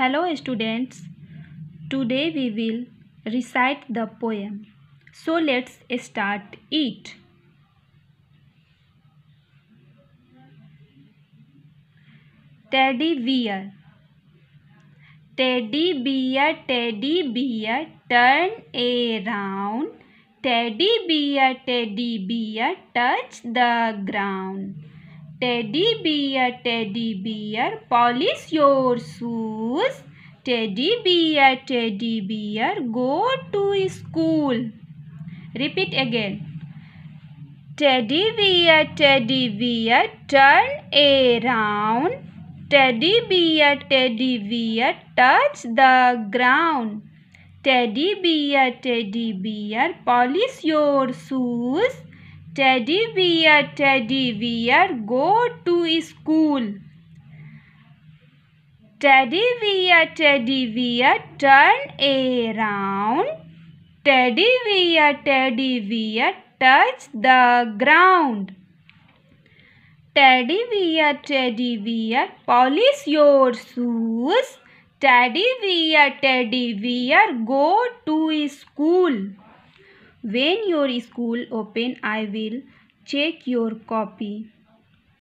Hello students, today we will recite the poem. So let's start it. Teddy bear. Teddy bear, teddy bear, turn around. Teddy bear, teddy bear, touch the ground. Teddy bear, teddy bear, polish your shoes. Teddy bear, teddy bear, go to school. Repeat again. Teddy bear, teddy bear, turn around. Teddy bear, teddy bear, touch the ground. Teddy bear, teddy bear, polish your shoes teddy bear teddy bear go to school teddy bear teddy bear turn around teddy bear teddy bear touch the ground teddy bear teddy bear polish your shoes teddy bear teddy bear go to school when your school open, I will check your copy.